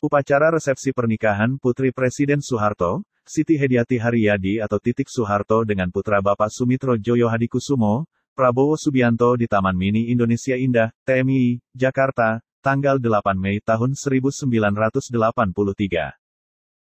Upacara resepsi pernikahan Putri Presiden Soeharto, Siti Hediati Haryadi atau Titik Soeharto dengan putra Bapak Sumitro Joyo Hadikusumo, Prabowo Subianto di Taman Mini Indonesia Indah, TMI, Jakarta, tanggal 8 Mei tahun 1983.